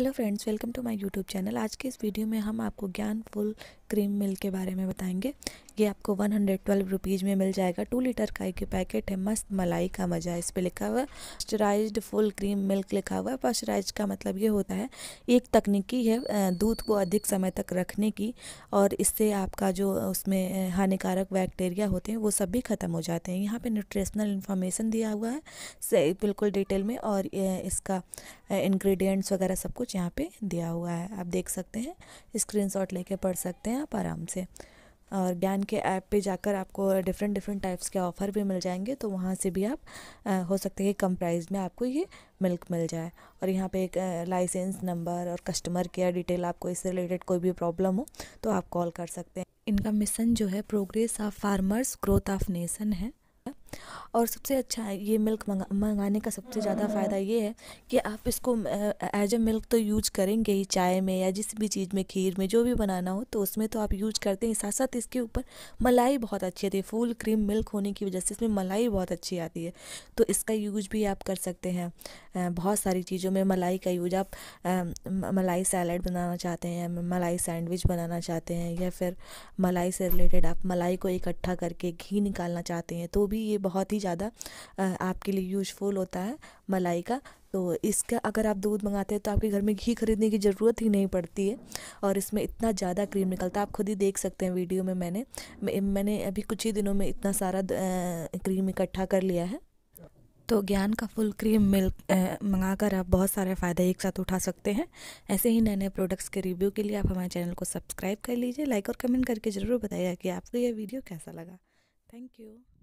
hello friends welcome to my YouTube channel आज के इस वीडियो में हम आपको ज्ञान फुल क्रीम मिल के बारे में बताएंगे ये आपको 112 रुपीज़ में मिल जाएगा टू लीटर का एक पैकेट है मस्त मलाई का मज़ा इस पर लिखा हुआ है पास्चराइज्ड फुल क्रीम मिल्क लिखा हुआ है पॉस्चराइज का मतलब ये होता है एक तकनीकी है दूध को अधिक समय तक रखने की और इससे आपका जो उसमें हानिकारक बैक्टीरिया होते हैं वो सब भी ख़त्म हो जाते हैं यहाँ पर न्यूट्रिशनल इन्फॉर्मेशन दिया हुआ है बिल्कुल डिटेल में और इसका इन्ग्रीडियंट्स वगैरह सब कुछ कुछ यहाँ पे दिया हुआ है आप देख सकते हैं स्क्रीनशॉट लेके पढ़ सकते हैं आप आराम से और ज्ञान के ऐप पे जाकर आपको डिफरेंट डिफरेंट टाइप्स के ऑफ़र भी मिल जाएंगे तो वहाँ से भी आप आ, हो सकते हैं कम प्राइस में आपको ये मिल्क मिल जाए और यहाँ पे एक लाइसेंस नंबर और कस्टमर केयर डिटेल आपको इससे रिलेटेड कोई भी प्रॉब्लम हो तो आप कॉल कर सकते हैं इनका मिशन जो है progress of farmers growth of nation है और सबसे अच्छा है ये मिल्क मंगा मंगाने का सबसे ज़्यादा फ़ायदा ये है कि आप इसको एज ए मिल्क तो यूज़ करेंगे ही चाय में या जिस भी चीज़ में खीर में जो भी बनाना हो तो उसमें तो आप यूज़ करते हैं साथ साथ इसके ऊपर मलाई बहुत अच्छी आती है फुल क्रीम मिल्क होने की वजह से इसमें मलाई बहुत अच्छी आती है तो इसका यूज भी आप कर सकते हैं बहुत सारी चीज़ों में मलाई का यूज आप मलाई सैलड बनाना चाहते हैं मलाई सैंडविच बनाना चाहते हैं या फिर मलाई से रिलेटेड आप मलाई को इकट्ठा करके घी निकालना चाहते हैं तो भी ये बहुत ही ज़्यादा आपके लिए यूजफुल होता है मलाई का तो इसका अगर आप दूध मंगाते हैं तो आपके घर में घी खरीदने की ज़रूरत ही नहीं पड़ती है और इसमें इतना ज़्यादा क्रीम निकलता है आप खुद ही देख सकते हैं वीडियो में मैंने मैंने अभी कुछ ही दिनों में इतना सारा क्रीम इकट्ठा कर लिया है तो ज्ञान का फुल क्रीम मिल्क मंगा कर आप बहुत सारे फ़ायदे एक साथ उठा सकते हैं ऐसे ही नए नए प्रोडक्ट्स के रिव्यू के लिए आप हमारे चैनल को सब्सक्राइब कर लीजिए लाइक और कमेंट करके ज़रूर बताइए कि आपको यह वीडियो कैसा लगा थैंक यू